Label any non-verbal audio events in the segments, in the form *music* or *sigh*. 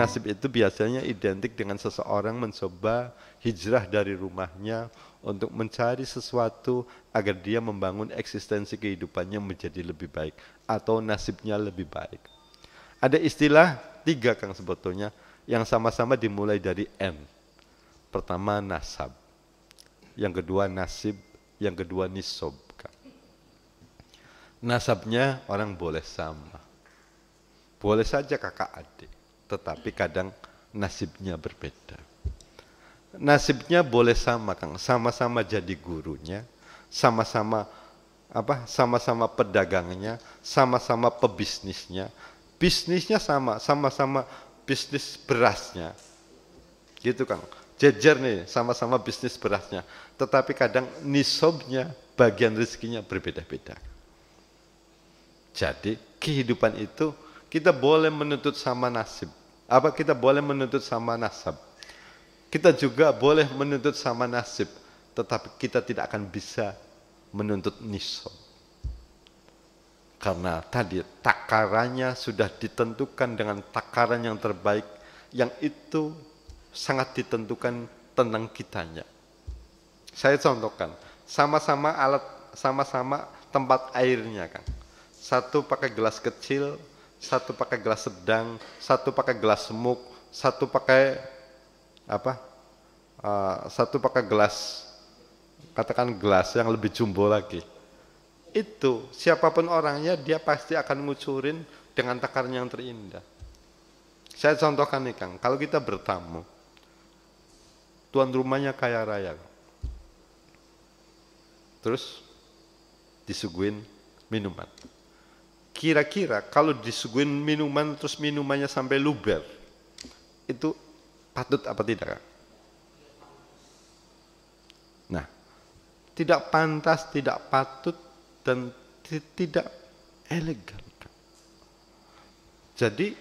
nasib itu biasanya identik dengan seseorang mencoba hijrah dari rumahnya untuk mencari sesuatu agar dia membangun eksistensi kehidupannya menjadi lebih baik atau nasibnya lebih baik. Ada istilah tiga Kang sebetulnya yang sama-sama dimulai dari N. Pertama nasab, yang kedua nasib, yang kedua nisob. Nasabnya orang boleh sama, boleh saja kakak adik tetapi kadang nasibnya berbeda. Nasibnya boleh sama, Kang. Sama-sama jadi gurunya, sama-sama apa? Sama-sama pedagangnya, sama-sama pebisnisnya. Bisnisnya sama, sama-sama bisnis berasnya. Gitu, Kang. Jejer nih, sama-sama bisnis berasnya. Tetapi kadang nisobnya, bagian rezekinya berbeda-beda. Jadi kehidupan itu kita boleh menuntut sama nasib apa kita boleh menuntut sama nasab? Kita juga boleh menuntut sama nasib, tetapi kita tidak akan bisa menuntut nisab. Karena tadi takarannya sudah ditentukan dengan takaran yang terbaik, yang itu sangat ditentukan tentang kitanya. Saya contohkan, sama-sama alat, sama-sama tempat airnya, kan Satu pakai gelas kecil, satu pakai gelas sedang, satu pakai gelas semuk, satu pakai apa? Uh, satu pakai gelas katakan gelas yang lebih jumbo lagi. Itu siapapun orangnya dia pasti akan ngucurin dengan takarnya yang terindah. Saya contohkan nih Kang, kalau kita bertamu, tuan rumahnya kaya raya. Terus disuguin minuman kira-kira kalau disuguhin minuman terus minumannya sampai luber itu patut apa tidak? Nah, tidak pantas, tidak patut dan tidak elegan. Jadi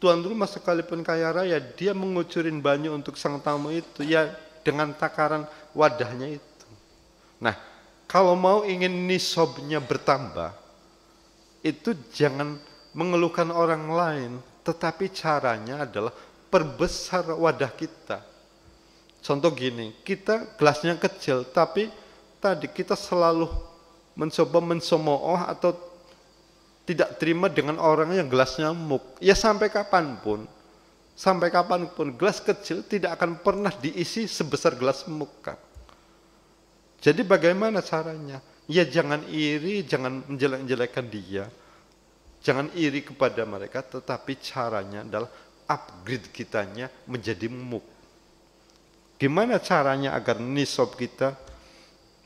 tuan rumah sekalipun kaya raya dia mengucurin banyak untuk sang tamu itu ya dengan takaran wadahnya itu. Nah, kalau mau ingin nisobnya bertambah, itu jangan mengeluhkan orang lain, tetapi caranya adalah perbesar wadah kita. Contoh gini, kita gelasnya kecil, tapi tadi kita selalu mencoba mensomooh atau tidak terima dengan orang yang gelasnya muk. Ya sampai kapanpun, sampai kapanpun gelas kecil tidak akan pernah diisi sebesar gelas muk. Jadi bagaimana caranya? Ya jangan iri, jangan menjelek-jelekan dia. Jangan iri kepada mereka, tetapi caranya adalah upgrade kitanya menjadi muk. Gimana caranya agar nisob kita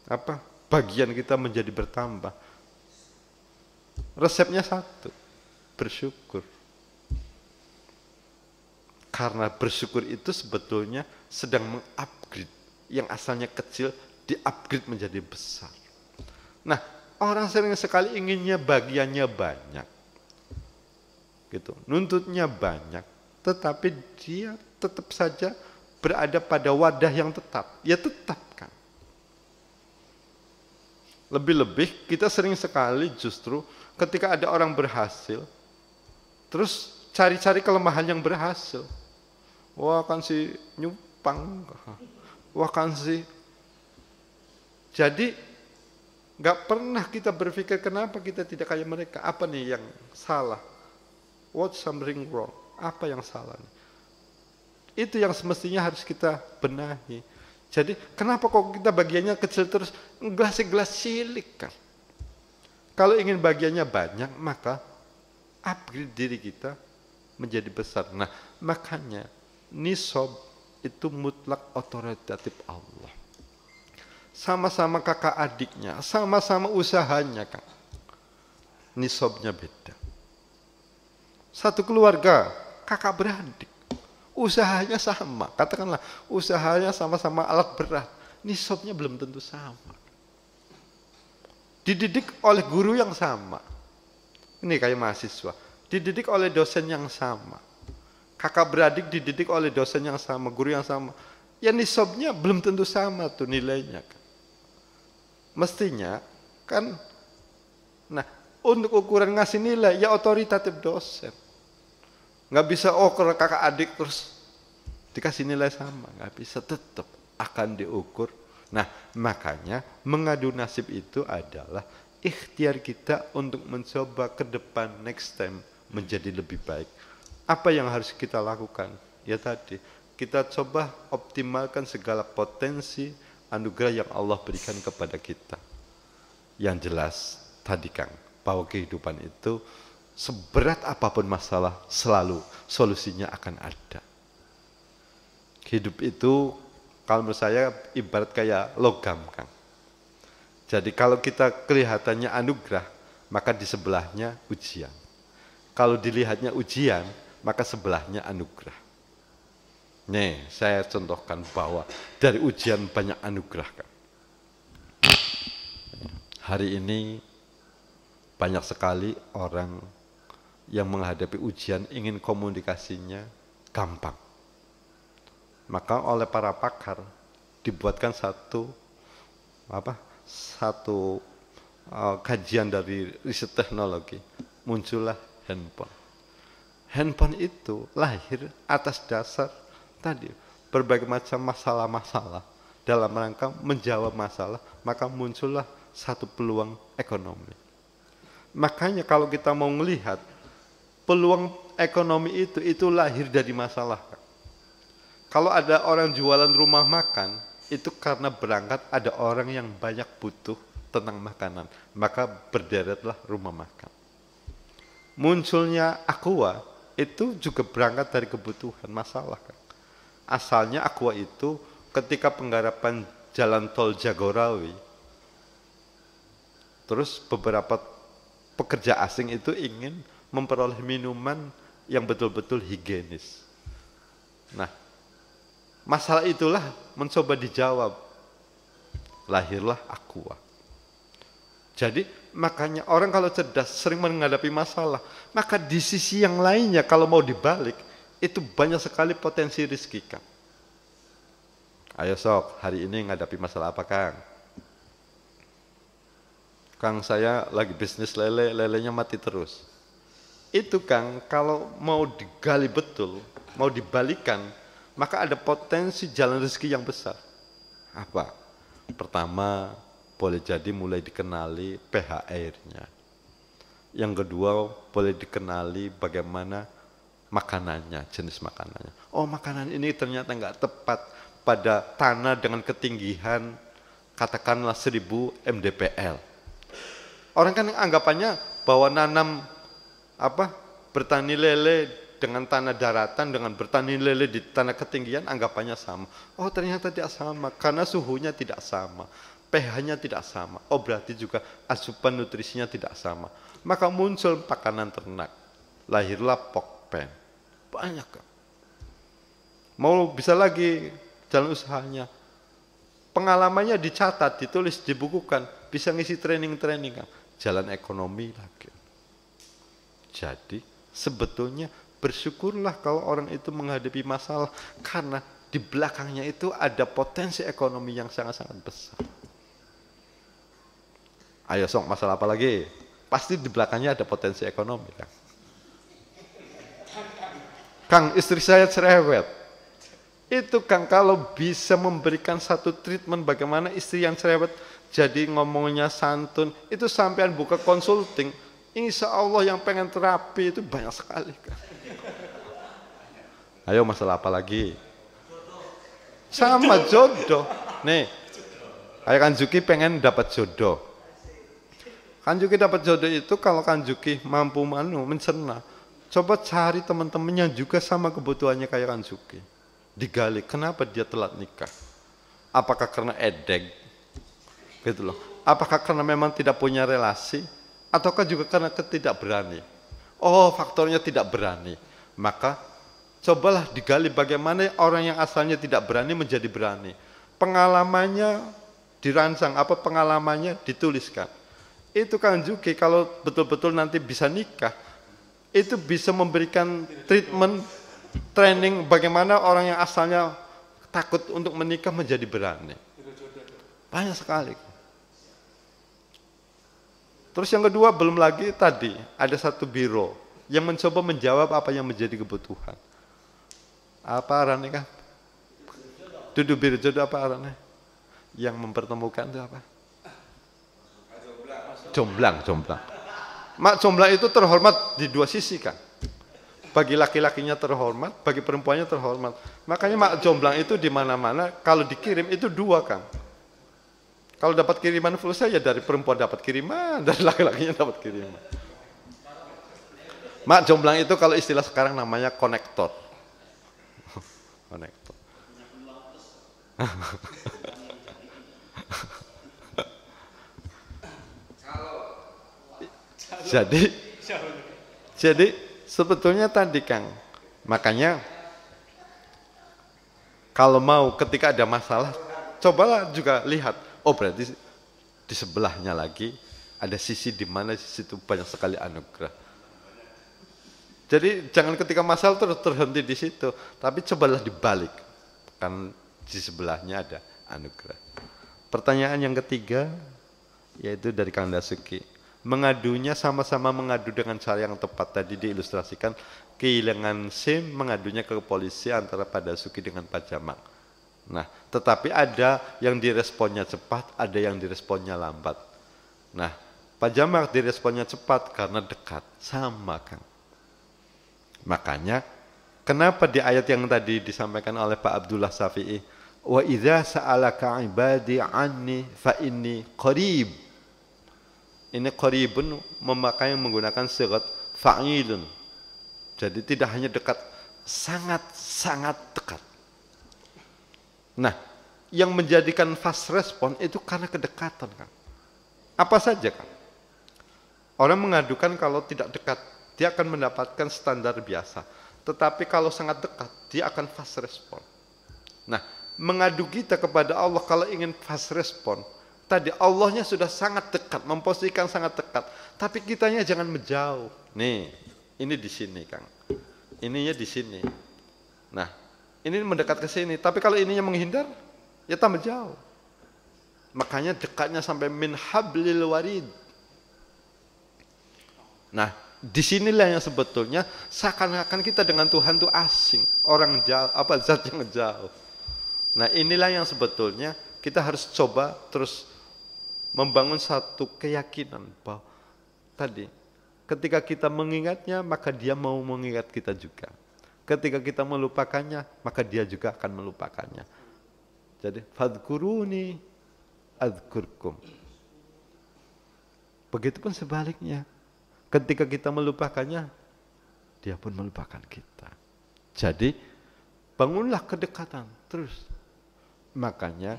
apa bagian kita menjadi bertambah? Resepnya satu, bersyukur. Karena bersyukur itu sebetulnya sedang mengupgrade yang asalnya kecil diupgrade menjadi besar. Nah, orang sering sekali inginnya bagiannya banyak. Gitu. Nuntutnya banyak, tetapi dia tetap saja berada pada wadah yang tetap. Ya tetap kan. Lebih-lebih kita sering sekali justru ketika ada orang berhasil, terus cari-cari kelemahan yang berhasil. Wah kan si nyupang, wah kan si. Jadi Gak pernah kita berpikir kenapa kita tidak kayak mereka. Apa nih yang salah? What something wrong? Apa yang salah? Nih? Itu yang semestinya harus kita benahi. Jadi kenapa kok kita bagiannya kecil terus? Gelasnya gelas cilik kan. Kalau ingin bagiannya banyak maka upgrade diri kita menjadi besar. Nah makanya nisob itu mutlak otoritatif Allah. Sama-sama kakak adiknya, sama-sama usahanya kan. Nisobnya beda. Satu keluarga, kakak beradik. Usahanya sama, katakanlah usahanya sama-sama alat berat. Nisobnya belum tentu sama. Dididik oleh guru yang sama. Ini kayak mahasiswa. Dididik oleh dosen yang sama. Kakak beradik dididik oleh dosen yang sama, guru yang sama ya nisobnya belum tentu sama tuh nilainya. Mestinya kan nah untuk ukuran ngasih nilai ya otoritatif dosen. Nggak bisa oh kakak adik terus dikasih nilai sama, nggak bisa tetap akan diukur. Nah, makanya mengadu nasib itu adalah ikhtiar kita untuk mencoba ke depan next time menjadi lebih baik. Apa yang harus kita lakukan? Ya tadi, kita coba optimalkan segala potensi, anugerah yang Allah berikan kepada kita. Yang jelas tadi Kang, bahwa kehidupan itu seberat apapun masalah selalu solusinya akan ada. Hidup itu kalau menurut saya ibarat kayak logam Kang. Jadi kalau kita kelihatannya anugerah, maka di sebelahnya ujian. Kalau dilihatnya ujian, maka sebelahnya anugerah. Nih, saya contohkan bahwa dari ujian banyak anugerah. Kan? Hari ini banyak sekali orang yang menghadapi ujian ingin komunikasinya gampang. Maka oleh para pakar dibuatkan satu apa? satu uh, kajian dari riset teknologi. Muncullah handphone. Handphone itu lahir atas dasar tadi berbagai macam masalah-masalah dalam rangka menjawab masalah, maka muncullah satu peluang ekonomi. Makanya kalau kita mau melihat peluang ekonomi itu itu lahir dari masalah. Kalau ada orang jualan rumah makan, itu karena berangkat ada orang yang banyak butuh tentang makanan, maka berderetlah rumah makan. Munculnya aqua itu juga berangkat dari kebutuhan masalah kan asalnya aqua itu ketika penggarapan jalan tol Jagorawi terus beberapa pekerja asing itu ingin memperoleh minuman yang betul-betul higienis. Nah, masalah itulah mencoba dijawab. Lahirlah aqua. Jadi makanya orang kalau cerdas sering menghadapi masalah, maka di sisi yang lainnya kalau mau dibalik, itu banyak sekali potensi rezeki Kang. Ayo sok, hari ini ngadapi masalah apa Kang? Kang saya lagi bisnis lele, lelenya mati terus. Itu Kang, kalau mau digali betul, mau dibalikan, maka ada potensi jalan rezeki yang besar. Apa? Pertama, boleh jadi mulai dikenali pH airnya. Yang kedua, boleh dikenali bagaimana makanannya, jenis makanannya. Oh makanan ini ternyata nggak tepat pada tanah dengan ketinggian katakanlah seribu mdpl. Orang kan anggapannya bahwa nanam apa bertani lele dengan tanah daratan dengan bertani lele di tanah ketinggian anggapannya sama. Oh ternyata tidak sama karena suhunya tidak sama, pH-nya tidak sama. Oh berarti juga asupan nutrisinya tidak sama. Maka muncul pakanan ternak, lahirlah pokpen banyak. Mau bisa lagi jalan usahanya. Pengalamannya dicatat, ditulis, dibukukan. Bisa ngisi training-training. kan, Jalan ekonomi lagi. Jadi sebetulnya bersyukurlah kalau orang itu menghadapi masalah. Karena di belakangnya itu ada potensi ekonomi yang sangat-sangat besar. Ayo sok masalah apa lagi? Pasti di belakangnya ada potensi ekonomi. Kan? Kang, istri saya cerewet. Itu Kang, kalau bisa memberikan satu treatment bagaimana istri yang cerewet jadi ngomongnya santun, itu sampean buka konsulting, insya Allah yang pengen terapi itu banyak sekali. Kang. Ayo masalah apa lagi? Sama jodoh. Nih, ayo Kanjuki pengen dapat jodoh. Kanjuki dapat jodoh itu kalau Kanjuki mampu manu mencerna. Coba cari teman-teman juga sama kebutuhannya kayak Kanzuki. Digali, kenapa dia telat nikah? Apakah karena edeg? Gitu loh. Apakah karena memang tidak punya relasi? Ataukah juga karena ketidakberani? Oh, faktornya tidak berani. Maka cobalah digali bagaimana orang yang asalnya tidak berani menjadi berani. Pengalamannya dirancang, apa pengalamannya dituliskan. Itu kan juga kalau betul-betul nanti bisa nikah, itu bisa memberikan treatment training bagaimana orang yang asalnya takut untuk menikah menjadi berani. Banyak sekali. Terus yang kedua belum lagi tadi ada satu biro yang mencoba menjawab apa yang menjadi kebutuhan. Apa arahnya kan? Duduk biru jodoh apa arahnya? Yang mempertemukan itu apa? Jomblang, jomblang. Mak jomblo itu terhormat di dua sisi kan. Bagi laki-lakinya terhormat, bagi perempuannya terhormat. Makanya mak jomblang itu di mana-mana kalau dikirim itu dua kan. Kalau dapat kiriman full saya ya dari perempuan dapat kiriman, *laughs* dari laki-lakinya dapat kiriman. Mak jomblang itu kalau istilah sekarang namanya konektor. *laughs* konektor. *laughs* jadi jadi sebetulnya tadi Kang makanya kalau mau ketika ada masalah cobalah juga lihat oh berarti di sebelahnya lagi ada sisi di mana situ banyak sekali anugerah jadi jangan ketika masalah terus terhenti di situ tapi cobalah dibalik kan di sebelahnya ada anugerah pertanyaan yang ketiga yaitu dari Kang Dasuki mengadunya sama-sama mengadu dengan cara yang tepat tadi diilustrasikan kehilangan SIM mengadunya ke polisi antara pada Suki dengan Pak Jamak. Nah, tetapi ada yang diresponnya cepat, ada yang diresponnya lambat. Nah, Pak Jamak diresponnya cepat karena dekat, sama kan. Makanya kenapa di ayat yang tadi disampaikan oleh Pak Abdullah Safi'i wa idza sa'alaka ibadi anni fa inni qarib ini qaribun memakai menggunakan sirat fa'ilun. Jadi tidak hanya dekat, sangat-sangat dekat. Nah, yang menjadikan fast respon itu karena kedekatan kan. Apa saja kan? Orang mengadukan kalau tidak dekat, dia akan mendapatkan standar biasa. Tetapi kalau sangat dekat, dia akan fast respon. Nah, mengadu kita kepada Allah kalau ingin fast respon, Tadi Allahnya sudah sangat dekat, memposisikan sangat dekat. Tapi kitanya jangan menjauh. Nih, ini di sini, Kang. Ininya di sini. Nah, ini mendekat ke sini. Tapi kalau ininya menghindar, ya tambah jauh. Makanya dekatnya sampai min hablil warid. Nah, disinilah yang sebetulnya seakan-akan kita dengan Tuhan itu asing, orang jauh, apa zat yang jauh. Nah, inilah yang sebetulnya kita harus coba terus membangun satu keyakinan bahwa tadi ketika kita mengingatnya maka dia mau mengingat kita juga. Ketika kita melupakannya maka dia juga akan melupakannya. Jadi fadkuruni adkurkum. Begitupun sebaliknya. Ketika kita melupakannya dia pun melupakan kita. Jadi bangunlah kedekatan terus. Makanya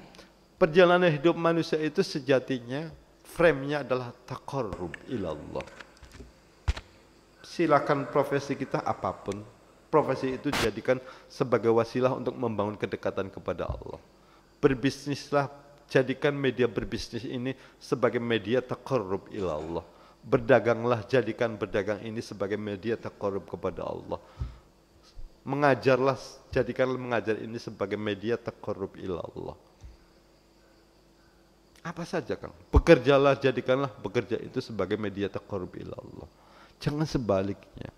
Perjalanan hidup manusia itu sejatinya frame-nya adalah taqarrub ilallah. Silakan profesi kita apapun. Profesi itu jadikan sebagai wasilah untuk membangun kedekatan kepada Allah. Berbisnislah, jadikan media berbisnis ini sebagai media taqarrub ilallah. Berdaganglah, jadikan berdagang ini sebagai media taqarrub kepada Allah mengajarlah jadikan mengajar ini sebagai media taqarrub ilallah. Apa saja Kang? Bekerjalah, jadikanlah bekerja itu sebagai media taqarrub ila Allah. Jangan sebaliknya.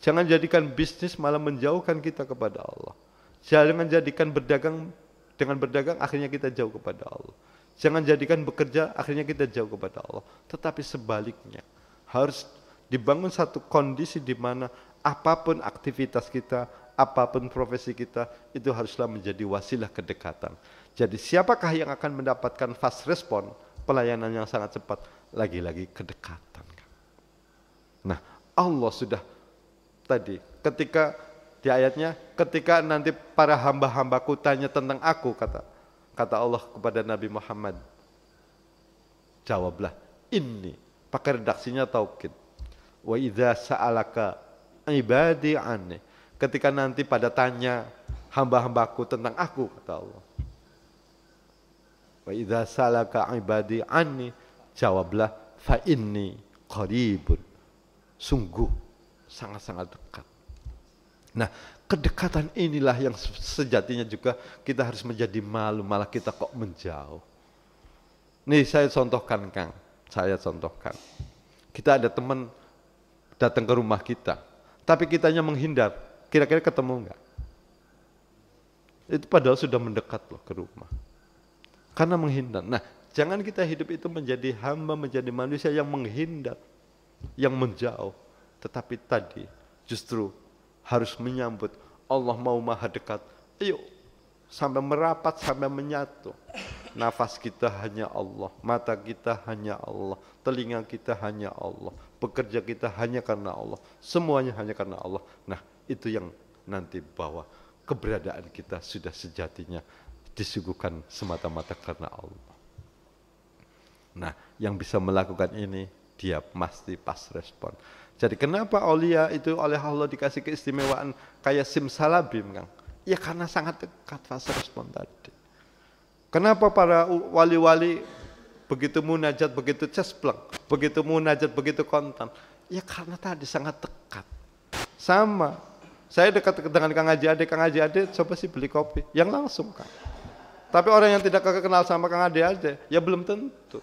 Jangan jadikan bisnis malah menjauhkan kita kepada Allah. Jangan jadikan berdagang dengan berdagang akhirnya kita jauh kepada Allah. Jangan jadikan bekerja akhirnya kita jauh kepada Allah. Tetapi sebaliknya harus dibangun satu kondisi di mana apapun aktivitas kita, apapun profesi kita itu haruslah menjadi wasilah kedekatan. Jadi siapakah yang akan mendapatkan fast respon pelayanan yang sangat cepat? Lagi-lagi kedekatan. Kan? Nah Allah sudah tadi ketika di ayatnya ketika nanti para hamba-hambaku tanya tentang aku kata kata Allah kepada Nabi Muhammad jawablah ini pakai redaksinya taukid wa idza sa'alaka ibadi ketika nanti pada tanya hamba-hambaku tentang aku kata Allah Wa idza salaka ibadi anni jawablah fa inni qaribun. Sungguh sangat-sangat dekat. Nah, kedekatan inilah yang sejatinya juga kita harus menjadi malu malah kita kok menjauh. Nih saya contohkan Kang, saya contohkan. Kita ada teman datang ke rumah kita, tapi kitanya menghindar. Kira-kira ketemu nggak? Itu padahal sudah mendekat loh ke rumah. Karena menghindar. Nah, jangan kita hidup itu menjadi hamba, menjadi manusia yang menghindar, yang menjauh. Tetapi tadi justru harus menyambut Allah mau maha dekat. Ayo sampai merapat, sampai menyatu. Nafas kita hanya Allah, mata kita hanya Allah, telinga kita hanya Allah, pekerja kita hanya karena Allah, semuanya hanya karena Allah. Nah, itu yang nanti bawa keberadaan kita sudah sejatinya disuguhkan semata-mata karena Allah. Nah, yang bisa melakukan ini dia pasti pas respon. Jadi kenapa Aulia itu oleh Allah dikasih keistimewaan kayak simsalabim, Kang? Ya karena sangat dekat fase respon tadi. Kenapa para wali-wali begitu munajat, begitu cesplek, begitu munajat, begitu kontan? Ya karena tadi sangat dekat. Sama. Saya dekat dengan Kang Haji Ade, Kang Haji Ade coba sih beli kopi, yang langsung Kang. Tapi orang yang tidak kenal sama Kang Ade aja, ya belum tentu.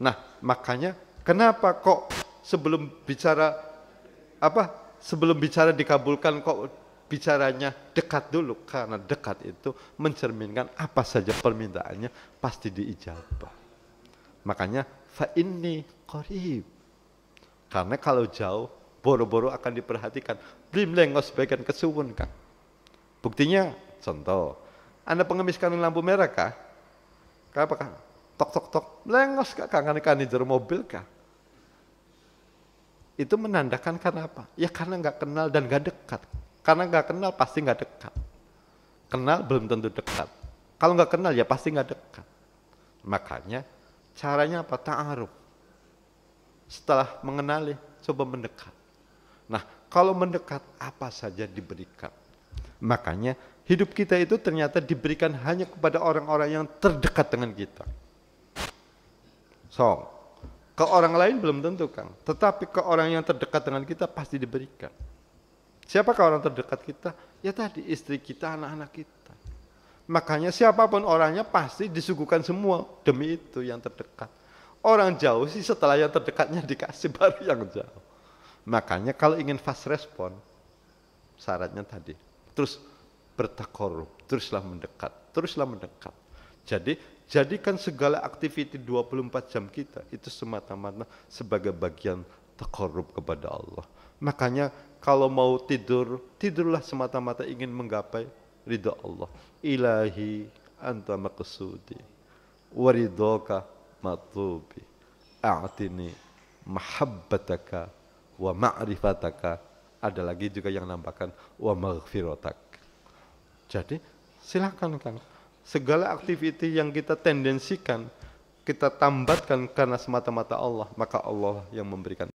Nah, makanya kenapa kok sebelum bicara apa? Sebelum bicara dikabulkan kok bicaranya dekat dulu karena dekat itu mencerminkan apa saja permintaannya pasti diijabah. Makanya fa ini qarib. Karena kalau jauh boro-boro akan diperhatikan. Blim lengos bagian kesuwun kan. Buktinya contoh anda pengemis kanan lampu merah kah? Kenapa kah? Tok tok tok, lengos kah? Kangen kandider mobil kah? Itu menandakan karena apa? Ya karena nggak kenal dan nggak dekat. Karena nggak kenal pasti nggak dekat. Kenal belum tentu dekat. Kalau nggak kenal ya pasti nggak dekat. Makanya caranya apa? Ta'aruf. Setelah mengenali, coba mendekat. Nah, kalau mendekat apa saja diberikan Makanya hidup kita itu ternyata diberikan hanya kepada orang-orang yang terdekat dengan kita. So, ke orang lain belum tentu Kang, tetapi ke orang yang terdekat dengan kita pasti diberikan. Siapakah orang terdekat kita? Ya tadi istri kita, anak-anak kita. Makanya siapapun orangnya pasti disuguhkan semua demi itu yang terdekat. Orang jauh sih setelah yang terdekatnya *laughs* dikasih baru yang jauh. Makanya kalau ingin fast respon, syaratnya tadi terus bertakorup, teruslah mendekat, teruslah mendekat. Jadi jadikan segala aktiviti 24 jam kita itu semata-mata sebagai bagian takorup kepada Allah. Makanya kalau mau tidur, tidurlah semata-mata ingin menggapai ridha Allah. Ilahi anta maqsudi wa matubi, A'tini mahabbataka wa ma'rifataka ada lagi juga yang nampakkan wa maghfiratak. Jadi silahkan kan Segala aktiviti yang kita tendensikan, kita tambatkan karena semata-mata Allah, maka Allah yang memberikan